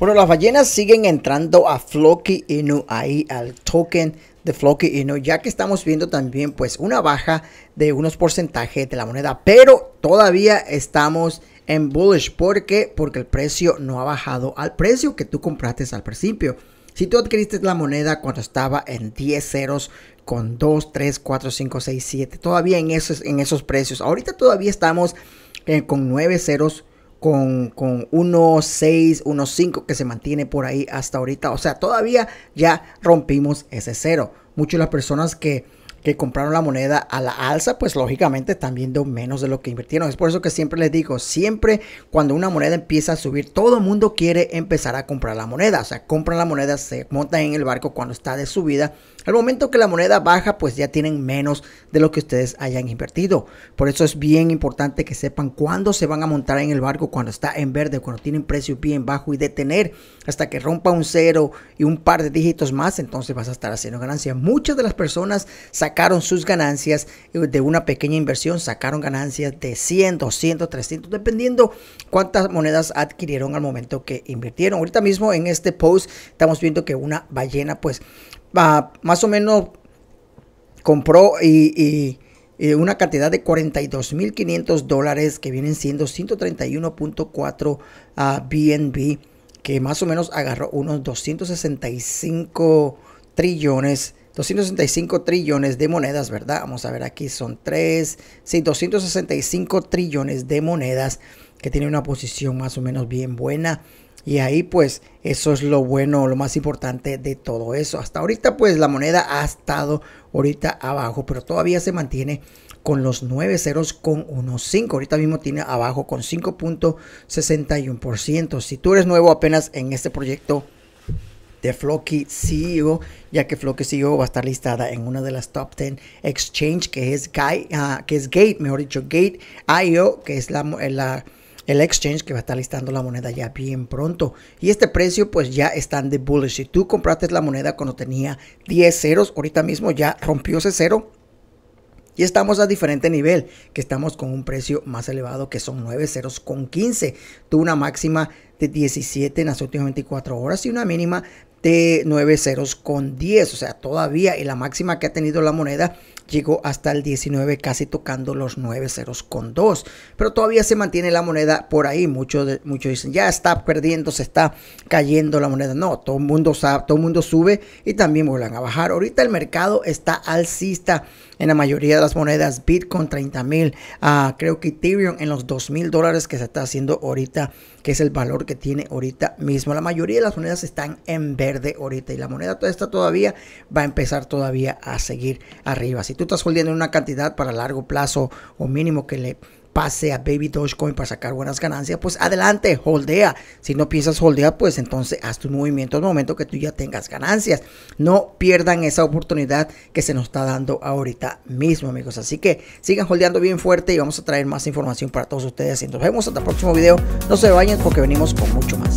Bueno, las ballenas siguen entrando a Floki Inu ahí al token de Floki Inu, ya que estamos viendo también pues una baja de unos porcentajes de la moneda, pero todavía estamos en bullish porque porque el precio no ha bajado al precio que tú compraste al principio. Si tú adquiriste la moneda cuando estaba en 10 ceros con 2, 3, 4, 5, 6, 7, todavía en esos, en esos precios. Ahorita todavía estamos eh, con 9 ceros con, con unos 1.5 que se mantiene por ahí hasta ahorita. O sea, todavía ya rompimos ese cero. Muchas de las personas que que compraron la moneda a la alza, pues lógicamente están viendo menos de lo que invirtieron. Es por eso que siempre les digo, siempre cuando una moneda empieza a subir, todo el mundo quiere empezar a comprar la moneda. O sea, compran la moneda, se montan en el barco cuando está de subida. Al momento que la moneda baja, pues ya tienen menos de lo que ustedes hayan invertido. Por eso es bien importante que sepan cuándo se van a montar en el barco, cuando está en verde, cuando tienen precio bien bajo y detener hasta que rompa un cero y un par de dígitos más, entonces vas a estar haciendo ganancia Muchas de las personas sacaron sus ganancias eh, de una pequeña inversión, sacaron ganancias de 100, 200, 300, dependiendo cuántas monedas adquirieron al momento que invirtieron. Ahorita mismo en este post estamos viendo que una ballena pues va ah, más o menos compró y, una cantidad de 42.500 dólares que vienen siendo 131.4 a BNB, que más o menos agarró unos 265 trillones 265 trillones de monedas, ¿verdad? Vamos a ver aquí, son 3, sí, 265 trillones de monedas que tiene una posición más o menos bien buena. Y ahí pues eso es lo bueno, lo más importante de todo eso. Hasta ahorita pues la moneda ha estado ahorita abajo, pero todavía se mantiene con los 9 ceros con unos 5. Ahorita mismo tiene abajo con 5.61%. Si tú eres nuevo apenas en este proyecto, de Floki CEO, ya que Floki CEO va a estar listada en una de las top 10 exchange ah, que es, Gate, mejor dicho, Gate IO, e que es eh, la, el exchange que va a estar listando la moneda ya bien pronto. Y este precio pues ya están de bullish. Si tú compraste la moneda cuando tenía 10 ceros, ahorita mismo ya rompió ese cero. Y estamos a diferente nivel, que estamos con un precio más elevado que son 9 ceros con 15. Tuvo una máxima de 17 en las últimas 24 horas y una mínima de 9 ceros con 10. O sea, todavía y la máxima que ha tenido la moneda llegó hasta el 19, casi tocando los 9 ceros con 2. Pero todavía se mantiene la moneda por ahí. Muchos, dicen, ya está perdiendo, se está cayendo la moneda. No, todo el mundo, sabe, todo mundo sube y también vuelan a bajar. Ahorita el mercado está alcista en la mayoría de las monedas. Bitcoin 30 mil, ah, creo que Ethereum en los 2000 mil dólares que se está haciendo ahorita, que es el valor que tiene ahorita mismo. La mayoría de las monedas están en verde ahorita y la moneda toda esta todavía va a empezar todavía a seguir arriba tú estás holdeando una cantidad para largo plazo o mínimo que le pase a Baby Dogecoin para sacar buenas ganancias, pues adelante, holdea. Si no piensas holdear, pues entonces haz tu movimiento al momento que tú ya tengas ganancias. No pierdan esa oportunidad que se nos está dando ahorita mismo, amigos. Así que sigan holdeando bien fuerte y vamos a traer más información para todos ustedes. Y nos vemos hasta el próximo video. No se vayan porque venimos con mucho más.